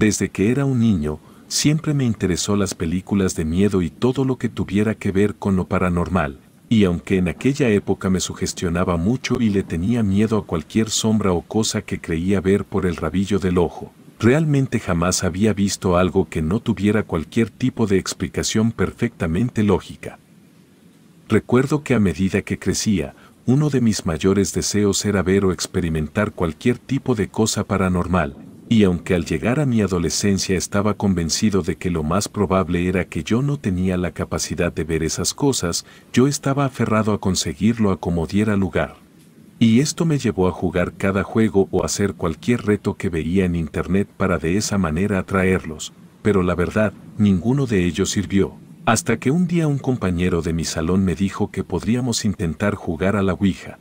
Desde que era un niño, siempre me interesó las películas de miedo y todo lo que tuviera que ver con lo paranormal, y aunque en aquella época me sugestionaba mucho y le tenía miedo a cualquier sombra o cosa que creía ver por el rabillo del ojo, realmente jamás había visto algo que no tuviera cualquier tipo de explicación perfectamente lógica. Recuerdo que a medida que crecía, uno de mis mayores deseos era ver o experimentar cualquier tipo de cosa paranormal, y aunque al llegar a mi adolescencia estaba convencido de que lo más probable era que yo no tenía la capacidad de ver esas cosas, yo estaba aferrado a conseguirlo a como diera lugar. Y esto me llevó a jugar cada juego o hacer cualquier reto que veía en internet para de esa manera atraerlos, pero la verdad, ninguno de ellos sirvió. Hasta que un día un compañero de mi salón me dijo que podríamos intentar jugar a la Ouija,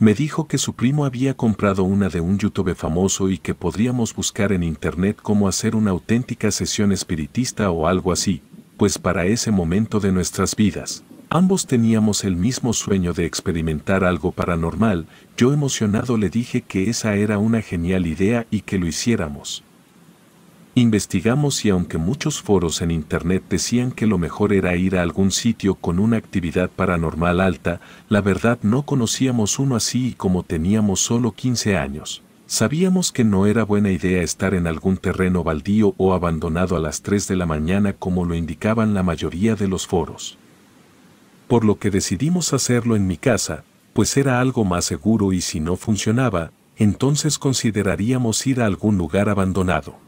me dijo que su primo había comprado una de un youtuber famoso y que podríamos buscar en internet cómo hacer una auténtica sesión espiritista o algo así, pues para ese momento de nuestras vidas, ambos teníamos el mismo sueño de experimentar algo paranormal, yo emocionado le dije que esa era una genial idea y que lo hiciéramos. Investigamos y aunque muchos foros en Internet decían que lo mejor era ir a algún sitio con una actividad paranormal alta, la verdad no conocíamos uno así y como teníamos solo 15 años. Sabíamos que no era buena idea estar en algún terreno baldío o abandonado a las 3 de la mañana como lo indicaban la mayoría de los foros. Por lo que decidimos hacerlo en mi casa, pues era algo más seguro y si no funcionaba, entonces consideraríamos ir a algún lugar abandonado.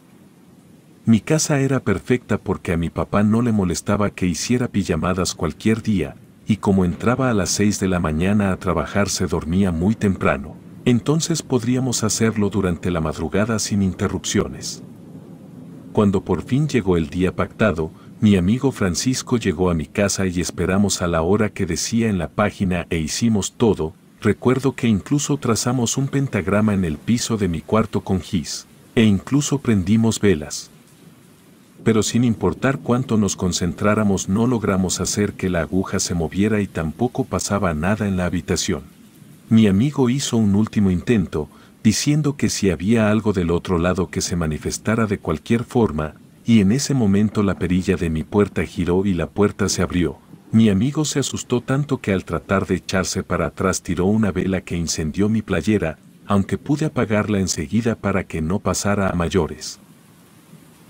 Mi casa era perfecta porque a mi papá no le molestaba que hiciera pijamadas cualquier día, y como entraba a las 6 de la mañana a trabajar se dormía muy temprano, entonces podríamos hacerlo durante la madrugada sin interrupciones. Cuando por fin llegó el día pactado, mi amigo Francisco llegó a mi casa y esperamos a la hora que decía en la página e hicimos todo, recuerdo que incluso trazamos un pentagrama en el piso de mi cuarto con gis, e incluso prendimos velas pero sin importar cuánto nos concentráramos no logramos hacer que la aguja se moviera y tampoco pasaba nada en la habitación. Mi amigo hizo un último intento, diciendo que si había algo del otro lado que se manifestara de cualquier forma, y en ese momento la perilla de mi puerta giró y la puerta se abrió. Mi amigo se asustó tanto que al tratar de echarse para atrás tiró una vela que incendió mi playera, aunque pude apagarla enseguida para que no pasara a mayores.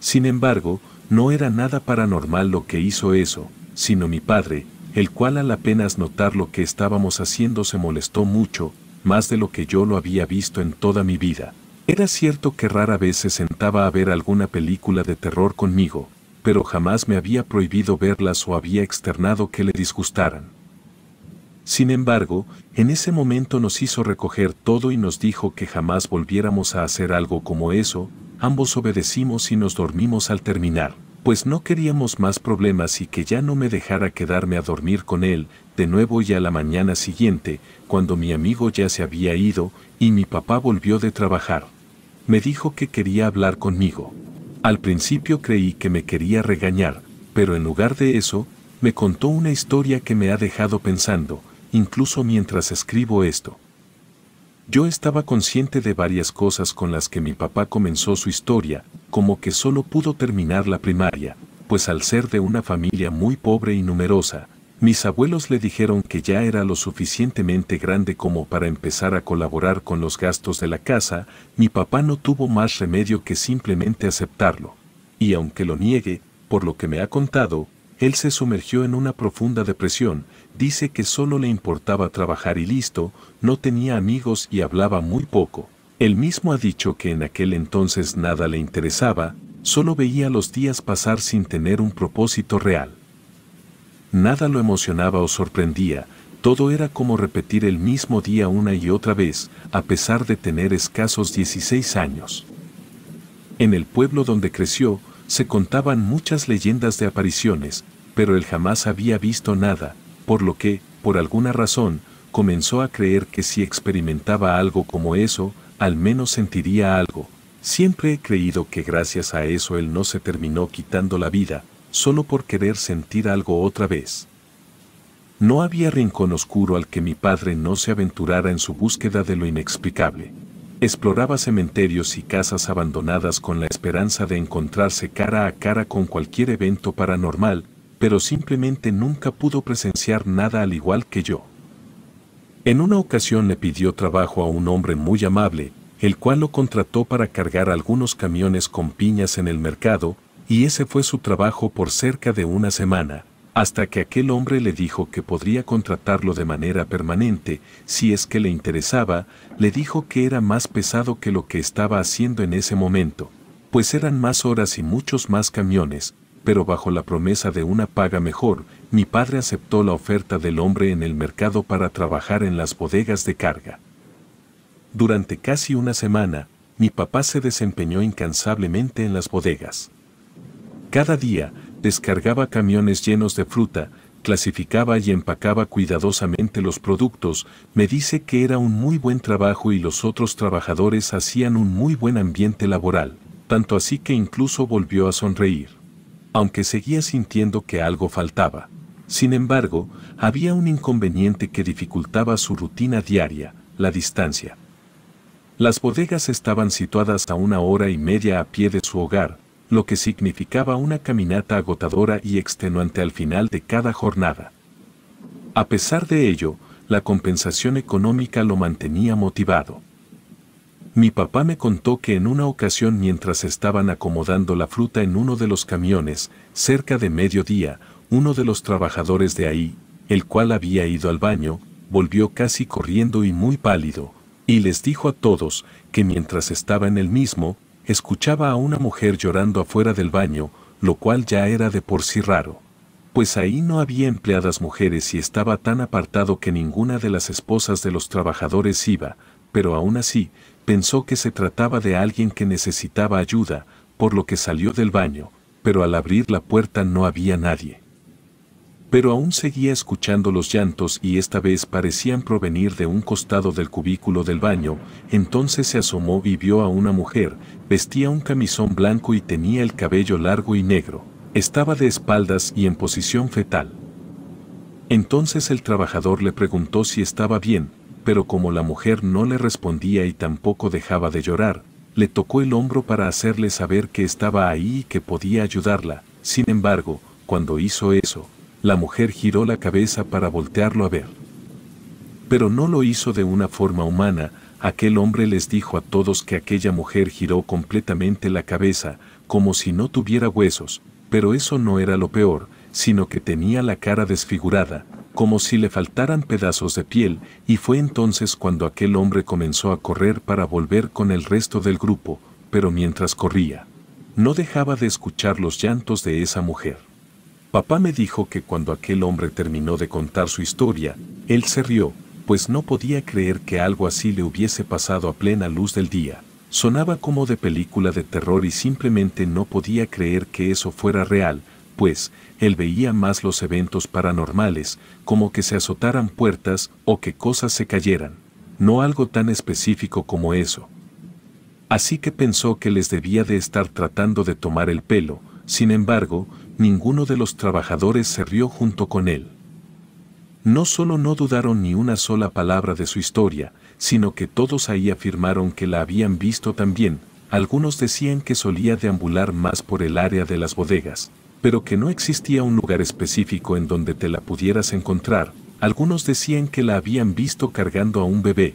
Sin embargo, no era nada paranormal lo que hizo eso, sino mi padre, el cual al apenas notar lo que estábamos haciendo se molestó mucho, más de lo que yo lo había visto en toda mi vida. Era cierto que rara vez se sentaba a ver alguna película de terror conmigo, pero jamás me había prohibido verlas o había externado que le disgustaran. Sin embargo, en ese momento nos hizo recoger todo y nos dijo que jamás volviéramos a hacer algo como eso, ambos obedecimos y nos dormimos al terminar, pues no queríamos más problemas y que ya no me dejara quedarme a dormir con él, de nuevo y a la mañana siguiente, cuando mi amigo ya se había ido y mi papá volvió de trabajar. Me dijo que quería hablar conmigo. Al principio creí que me quería regañar, pero en lugar de eso, me contó una historia que me ha dejado pensando, incluso mientras escribo esto. Yo estaba consciente de varias cosas con las que mi papá comenzó su historia, como que solo pudo terminar la primaria, pues al ser de una familia muy pobre y numerosa, mis abuelos le dijeron que ya era lo suficientemente grande como para empezar a colaborar con los gastos de la casa, mi papá no tuvo más remedio que simplemente aceptarlo. Y aunque lo niegue, por lo que me ha contado, él se sumergió en una profunda depresión, dice que solo le importaba trabajar y listo, no tenía amigos y hablaba muy poco. Él mismo ha dicho que en aquel entonces nada le interesaba, solo veía los días pasar sin tener un propósito real. Nada lo emocionaba o sorprendía, todo era como repetir el mismo día una y otra vez, a pesar de tener escasos 16 años. En el pueblo donde creció, se contaban muchas leyendas de apariciones, pero él jamás había visto nada, por lo que, por alguna razón, comenzó a creer que si experimentaba algo como eso, al menos sentiría algo. Siempre he creído que gracias a eso él no se terminó quitando la vida, solo por querer sentir algo otra vez. No había rincón oscuro al que mi padre no se aventurara en su búsqueda de lo inexplicable. Exploraba cementerios y casas abandonadas con la esperanza de encontrarse cara a cara con cualquier evento paranormal, pero simplemente nunca pudo presenciar nada al igual que yo. En una ocasión le pidió trabajo a un hombre muy amable, el cual lo contrató para cargar algunos camiones con piñas en el mercado, y ese fue su trabajo por cerca de una semana, hasta que aquel hombre le dijo que podría contratarlo de manera permanente, si es que le interesaba, le dijo que era más pesado que lo que estaba haciendo en ese momento, pues eran más horas y muchos más camiones, pero bajo la promesa de una paga mejor, mi padre aceptó la oferta del hombre en el mercado para trabajar en las bodegas de carga. Durante casi una semana, mi papá se desempeñó incansablemente en las bodegas. Cada día, descargaba camiones llenos de fruta, clasificaba y empacaba cuidadosamente los productos, me dice que era un muy buen trabajo y los otros trabajadores hacían un muy buen ambiente laboral, tanto así que incluso volvió a sonreír. Aunque seguía sintiendo que algo faltaba. Sin embargo, había un inconveniente que dificultaba su rutina diaria, la distancia. Las bodegas estaban situadas a una hora y media a pie de su hogar, lo que significaba una caminata agotadora y extenuante al final de cada jornada. A pesar de ello, la compensación económica lo mantenía motivado. Mi papá me contó que en una ocasión mientras estaban acomodando la fruta en uno de los camiones, cerca de mediodía, uno de los trabajadores de ahí, el cual había ido al baño, volvió casi corriendo y muy pálido, y les dijo a todos que mientras estaba en el mismo, escuchaba a una mujer llorando afuera del baño, lo cual ya era de por sí raro. Pues ahí no había empleadas mujeres y estaba tan apartado que ninguna de las esposas de los trabajadores iba, pero aún así, pensó que se trataba de alguien que necesitaba ayuda, por lo que salió del baño, pero al abrir la puerta no había nadie pero aún seguía escuchando los llantos y esta vez parecían provenir de un costado del cubículo del baño, entonces se asomó y vio a una mujer, vestía un camisón blanco y tenía el cabello largo y negro, estaba de espaldas y en posición fetal. Entonces el trabajador le preguntó si estaba bien, pero como la mujer no le respondía y tampoco dejaba de llorar, le tocó el hombro para hacerle saber que estaba ahí y que podía ayudarla, sin embargo, cuando hizo eso, la mujer giró la cabeza para voltearlo a ver. Pero no lo hizo de una forma humana, aquel hombre les dijo a todos que aquella mujer giró completamente la cabeza, como si no tuviera huesos, pero eso no era lo peor, sino que tenía la cara desfigurada, como si le faltaran pedazos de piel, y fue entonces cuando aquel hombre comenzó a correr para volver con el resto del grupo, pero mientras corría, no dejaba de escuchar los llantos de esa mujer. Papá me dijo que cuando aquel hombre terminó de contar su historia, él se rió, pues no podía creer que algo así le hubiese pasado a plena luz del día. Sonaba como de película de terror y simplemente no podía creer que eso fuera real, pues él veía más los eventos paranormales, como que se azotaran puertas o que cosas se cayeran, no algo tan específico como eso. Así que pensó que les debía de estar tratando de tomar el pelo, sin embargo, ninguno de los trabajadores se rió junto con él. No solo no dudaron ni una sola palabra de su historia, sino que todos ahí afirmaron que la habían visto también. Algunos decían que solía deambular más por el área de las bodegas, pero que no existía un lugar específico en donde te la pudieras encontrar. Algunos decían que la habían visto cargando a un bebé.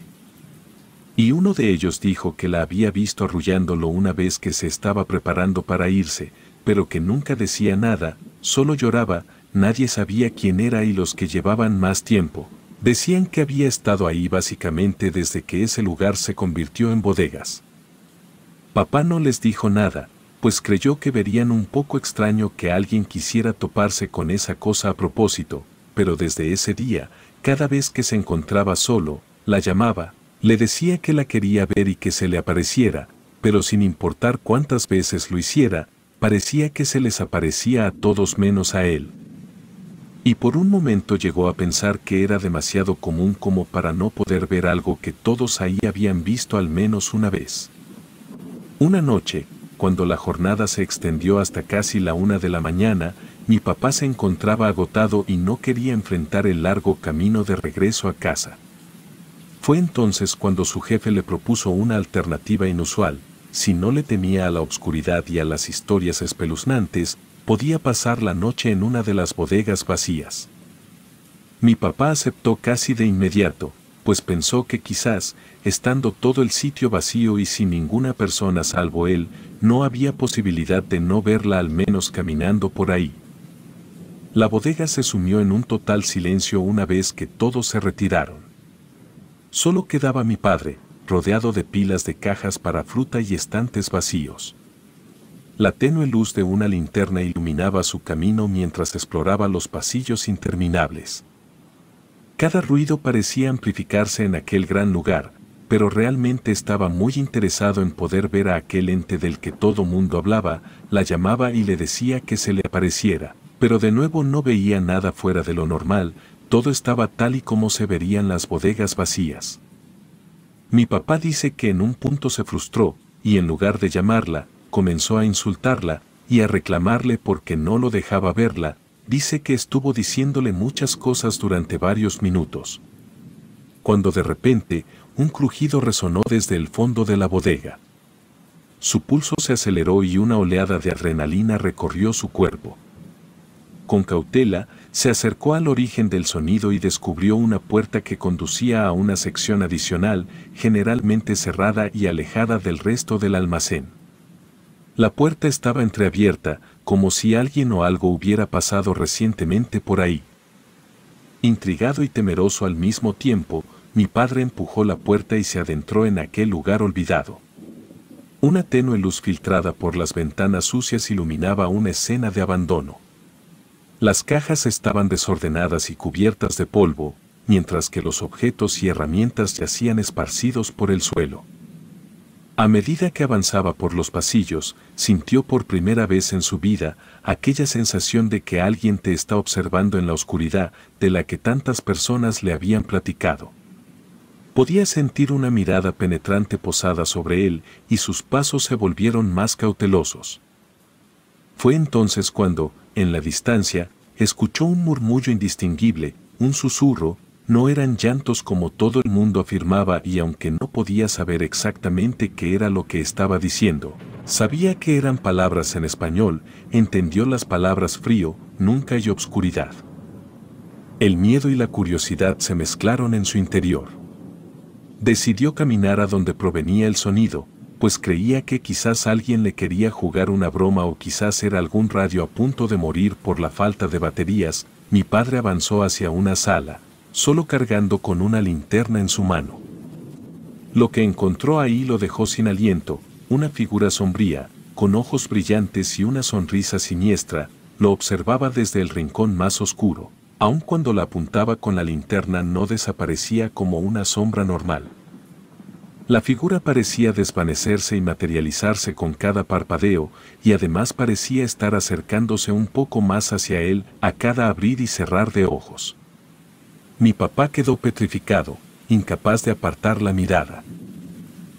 Y uno de ellos dijo que la había visto arrullándolo una vez que se estaba preparando para irse, pero que nunca decía nada, solo lloraba, nadie sabía quién era y los que llevaban más tiempo. Decían que había estado ahí básicamente desde que ese lugar se convirtió en bodegas. Papá no les dijo nada, pues creyó que verían un poco extraño que alguien quisiera toparse con esa cosa a propósito, pero desde ese día, cada vez que se encontraba solo, la llamaba, le decía que la quería ver y que se le apareciera, pero sin importar cuántas veces lo hiciera, parecía que se les aparecía a todos menos a él. Y por un momento llegó a pensar que era demasiado común como para no poder ver algo que todos ahí habían visto al menos una vez. Una noche, cuando la jornada se extendió hasta casi la una de la mañana, mi papá se encontraba agotado y no quería enfrentar el largo camino de regreso a casa. Fue entonces cuando su jefe le propuso una alternativa inusual, si no le temía a la oscuridad y a las historias espeluznantes, podía pasar la noche en una de las bodegas vacías. Mi papá aceptó casi de inmediato, pues pensó que quizás, estando todo el sitio vacío y sin ninguna persona salvo él, no había posibilidad de no verla al menos caminando por ahí. La bodega se sumió en un total silencio una vez que todos se retiraron. Solo quedaba mi padre, rodeado de pilas de cajas para fruta y estantes vacíos. La tenue luz de una linterna iluminaba su camino mientras exploraba los pasillos interminables. Cada ruido parecía amplificarse en aquel gran lugar, pero realmente estaba muy interesado en poder ver a aquel ente del que todo mundo hablaba, la llamaba y le decía que se le apareciera, pero de nuevo no veía nada fuera de lo normal, todo estaba tal y como se verían las bodegas vacías. Mi papá dice que en un punto se frustró, y en lugar de llamarla, comenzó a insultarla, y a reclamarle porque no lo dejaba verla, dice que estuvo diciéndole muchas cosas durante varios minutos. Cuando de repente, un crujido resonó desde el fondo de la bodega. Su pulso se aceleró y una oleada de adrenalina recorrió su cuerpo. Con cautela, se acercó al origen del sonido y descubrió una puerta que conducía a una sección adicional, generalmente cerrada y alejada del resto del almacén. La puerta estaba entreabierta, como si alguien o algo hubiera pasado recientemente por ahí. Intrigado y temeroso al mismo tiempo, mi padre empujó la puerta y se adentró en aquel lugar olvidado. Una tenue luz filtrada por las ventanas sucias iluminaba una escena de abandono. Las cajas estaban desordenadas y cubiertas de polvo, mientras que los objetos y herramientas yacían esparcidos por el suelo. A medida que avanzaba por los pasillos, sintió por primera vez en su vida aquella sensación de que alguien te está observando en la oscuridad de la que tantas personas le habían platicado. Podía sentir una mirada penetrante posada sobre él y sus pasos se volvieron más cautelosos. Fue entonces cuando, en la distancia, escuchó un murmullo indistinguible, un susurro, no eran llantos como todo el mundo afirmaba y aunque no podía saber exactamente qué era lo que estaba diciendo, sabía que eran palabras en español, entendió las palabras frío, nunca y obscuridad. El miedo y la curiosidad se mezclaron en su interior. Decidió caminar a donde provenía el sonido, pues creía que quizás alguien le quería jugar una broma o quizás era algún radio a punto de morir por la falta de baterías, mi padre avanzó hacia una sala, solo cargando con una linterna en su mano. Lo que encontró ahí lo dejó sin aliento, una figura sombría, con ojos brillantes y una sonrisa siniestra, lo observaba desde el rincón más oscuro, aun cuando la apuntaba con la linterna no desaparecía como una sombra normal. La figura parecía desvanecerse y materializarse con cada parpadeo, y además parecía estar acercándose un poco más hacia él a cada abrir y cerrar de ojos. Mi papá quedó petrificado, incapaz de apartar la mirada.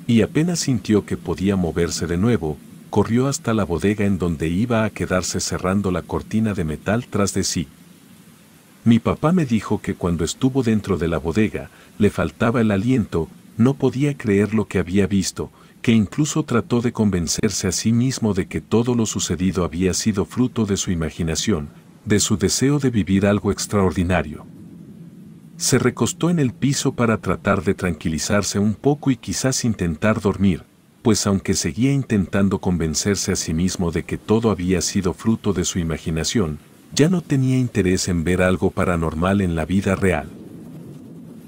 Y apenas sintió que podía moverse de nuevo, corrió hasta la bodega en donde iba a quedarse cerrando la cortina de metal tras de sí. Mi papá me dijo que cuando estuvo dentro de la bodega, le faltaba el aliento no podía creer lo que había visto, que incluso trató de convencerse a sí mismo de que todo lo sucedido había sido fruto de su imaginación, de su deseo de vivir algo extraordinario. Se recostó en el piso para tratar de tranquilizarse un poco y quizás intentar dormir, pues aunque seguía intentando convencerse a sí mismo de que todo había sido fruto de su imaginación, ya no tenía interés en ver algo paranormal en la vida real.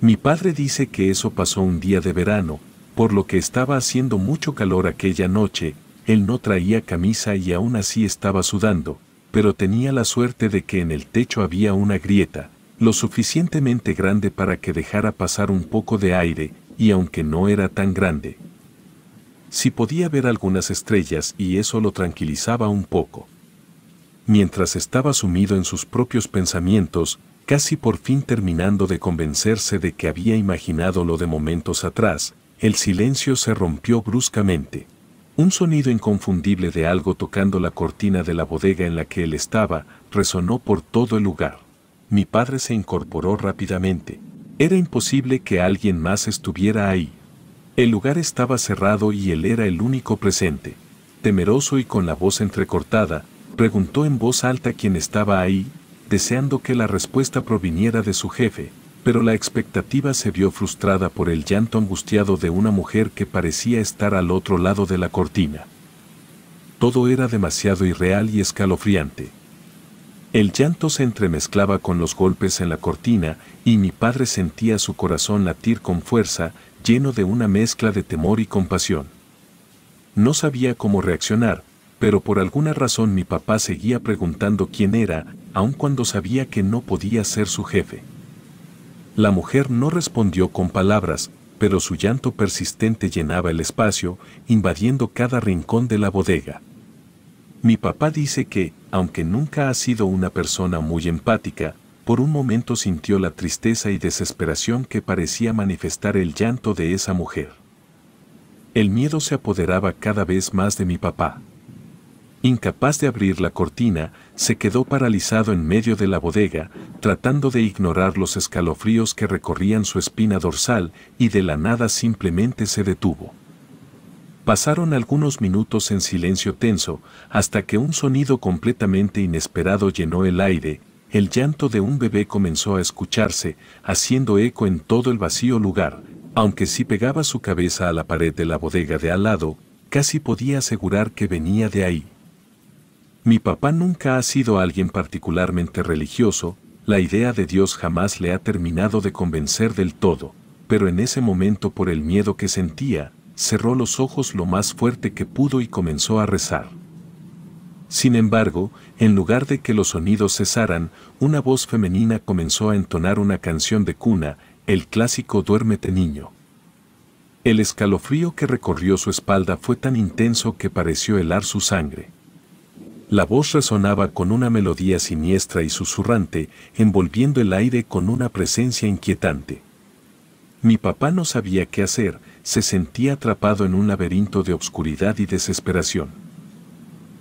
Mi padre dice que eso pasó un día de verano, por lo que estaba haciendo mucho calor aquella noche, él no traía camisa y aún así estaba sudando, pero tenía la suerte de que en el techo había una grieta, lo suficientemente grande para que dejara pasar un poco de aire, y aunque no era tan grande. Si podía ver algunas estrellas y eso lo tranquilizaba un poco. Mientras estaba sumido en sus propios pensamientos, casi por fin terminando de convencerse de que había imaginado lo de momentos atrás, el silencio se rompió bruscamente. Un sonido inconfundible de algo tocando la cortina de la bodega en la que él estaba resonó por todo el lugar. Mi padre se incorporó rápidamente. Era imposible que alguien más estuviera ahí. El lugar estaba cerrado y él era el único presente. Temeroso y con la voz entrecortada, preguntó en voz alta quién estaba ahí deseando que la respuesta proviniera de su jefe, pero la expectativa se vio frustrada por el llanto angustiado de una mujer que parecía estar al otro lado de la cortina. Todo era demasiado irreal y escalofriante. El llanto se entremezclaba con los golpes en la cortina y mi padre sentía su corazón latir con fuerza, lleno de una mezcla de temor y compasión. No sabía cómo reaccionar, pero por alguna razón mi papá seguía preguntando quién era aun cuando sabía que no podía ser su jefe. La mujer no respondió con palabras, pero su llanto persistente llenaba el espacio, invadiendo cada rincón de la bodega. Mi papá dice que, aunque nunca ha sido una persona muy empática, por un momento sintió la tristeza y desesperación que parecía manifestar el llanto de esa mujer. El miedo se apoderaba cada vez más de mi papá. Incapaz de abrir la cortina, se quedó paralizado en medio de la bodega, tratando de ignorar los escalofríos que recorrían su espina dorsal y de la nada simplemente se detuvo. Pasaron algunos minutos en silencio tenso, hasta que un sonido completamente inesperado llenó el aire, el llanto de un bebé comenzó a escucharse, haciendo eco en todo el vacío lugar, aunque si pegaba su cabeza a la pared de la bodega de al lado, casi podía asegurar que venía de ahí. Mi papá nunca ha sido alguien particularmente religioso, la idea de Dios jamás le ha terminado de convencer del todo, pero en ese momento por el miedo que sentía, cerró los ojos lo más fuerte que pudo y comenzó a rezar. Sin embargo, en lugar de que los sonidos cesaran, una voz femenina comenzó a entonar una canción de cuna, el clásico Duérmete niño. El escalofrío que recorrió su espalda fue tan intenso que pareció helar su sangre. La voz resonaba con una melodía siniestra y susurrante, envolviendo el aire con una presencia inquietante. Mi papá no sabía qué hacer, se sentía atrapado en un laberinto de obscuridad y desesperación.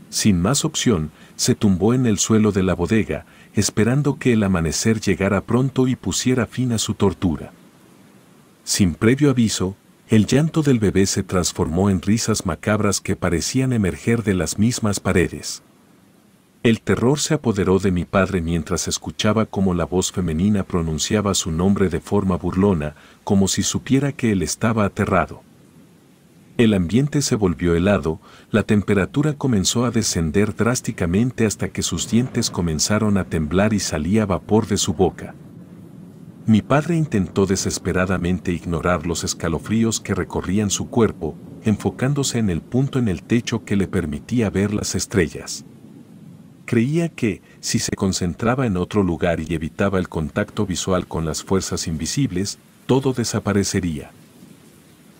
Sin más opción, se tumbó en el suelo de la bodega, esperando que el amanecer llegara pronto y pusiera fin a su tortura. Sin previo aviso, el llanto del bebé se transformó en risas macabras que parecían emerger de las mismas paredes. El terror se apoderó de mi padre mientras escuchaba cómo la voz femenina pronunciaba su nombre de forma burlona, como si supiera que él estaba aterrado. El ambiente se volvió helado, la temperatura comenzó a descender drásticamente hasta que sus dientes comenzaron a temblar y salía vapor de su boca. Mi padre intentó desesperadamente ignorar los escalofríos que recorrían su cuerpo, enfocándose en el punto en el techo que le permitía ver las estrellas. Creía que, si se concentraba en otro lugar y evitaba el contacto visual con las fuerzas invisibles, todo desaparecería.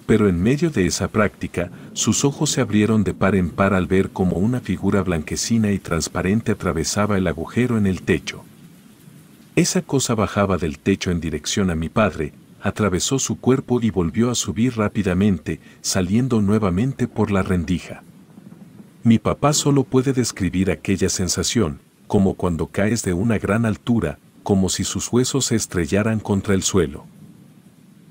Pero en medio de esa práctica, sus ojos se abrieron de par en par al ver cómo una figura blanquecina y transparente atravesaba el agujero en el techo. Esa cosa bajaba del techo en dirección a mi padre, atravesó su cuerpo y volvió a subir rápidamente, saliendo nuevamente por la rendija. Mi papá solo puede describir aquella sensación, como cuando caes de una gran altura, como si sus huesos se estrellaran contra el suelo.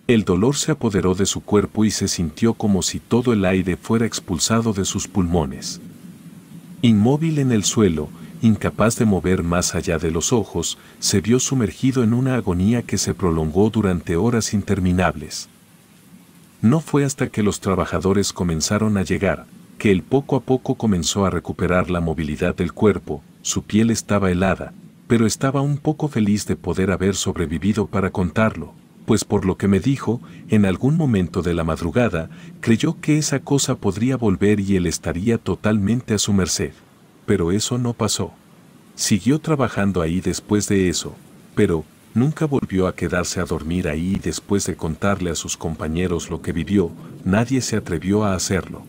El dolor se apoderó de su cuerpo y se sintió como si todo el aire fuera expulsado de sus pulmones. Inmóvil en el suelo, incapaz de mover más allá de los ojos, se vio sumergido en una agonía que se prolongó durante horas interminables. No fue hasta que los trabajadores comenzaron a llegar, que él poco a poco comenzó a recuperar la movilidad del cuerpo, su piel estaba helada, pero estaba un poco feliz de poder haber sobrevivido para contarlo, pues por lo que me dijo, en algún momento de la madrugada, creyó que esa cosa podría volver y él estaría totalmente a su merced. Pero eso no pasó. Siguió trabajando ahí después de eso, pero nunca volvió a quedarse a dormir ahí y después de contarle a sus compañeros lo que vivió, nadie se atrevió a hacerlo.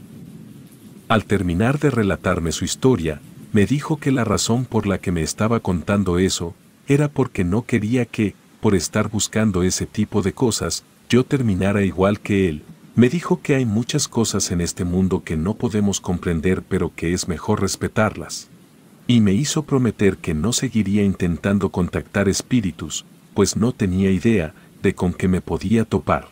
Al terminar de relatarme su historia, me dijo que la razón por la que me estaba contando eso era porque no quería que, por estar buscando ese tipo de cosas, yo terminara igual que él. Me dijo que hay muchas cosas en este mundo que no podemos comprender pero que es mejor respetarlas. Y me hizo prometer que no seguiría intentando contactar espíritus, pues no tenía idea de con qué me podía topar.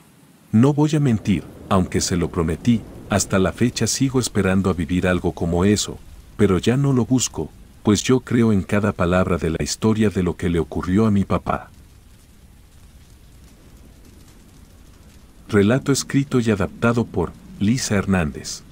No voy a mentir, aunque se lo prometí, hasta la fecha sigo esperando a vivir algo como eso, pero ya no lo busco, pues yo creo en cada palabra de la historia de lo que le ocurrió a mi papá. Relato escrito y adaptado por Lisa Hernández.